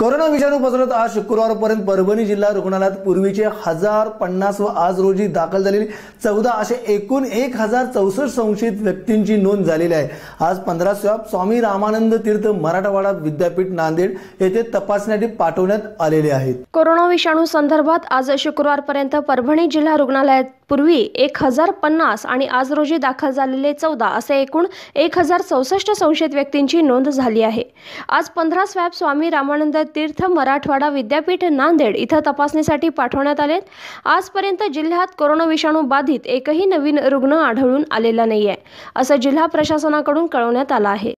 corona विषाणू पसरत आज शुक्रवारपर्यंत परभणी जिल्हा रुग्णालयात पूर्वीचे हजार पन्नास व आज रोजी दाखल झालेली चौदा असे एकूण एक हजार चौसष्ट संशयित व्यक्तींची नोंद झालेली आहे आज पंधरा स्वामी रामानंद तीर्थ मराठवाडा विद्यापीठ नांदेड येथे तपासण्यासाठी पाठवण्यात आलेले आहेत कोरोना विषाणू संदर्भात आज शुक्रवारपर्यंत परभणी जिल्हा रुग्णालयात पूर्वी एक हजार पन्नास आणि आज रोजी दाखल झालेले चौदा असे एकूण एक हजार चौसष्ट संशयित व्यक्तींची नोंद झाली आहे आज पंधरा स्वॅब स्वामी रामानंद तीर्थ मराठवाडा विद्यापीठ नांदेड इथं तपासणीसाठी पाठवण्यात आले आजपर्यंत जिल्ह्यात कोरोना विषाणू बाधित एकही नवीन रुग्ण आढळून आलेला नाही आहे असं जिल्हा प्रशासनाकडून कळवण्यात आलं आहे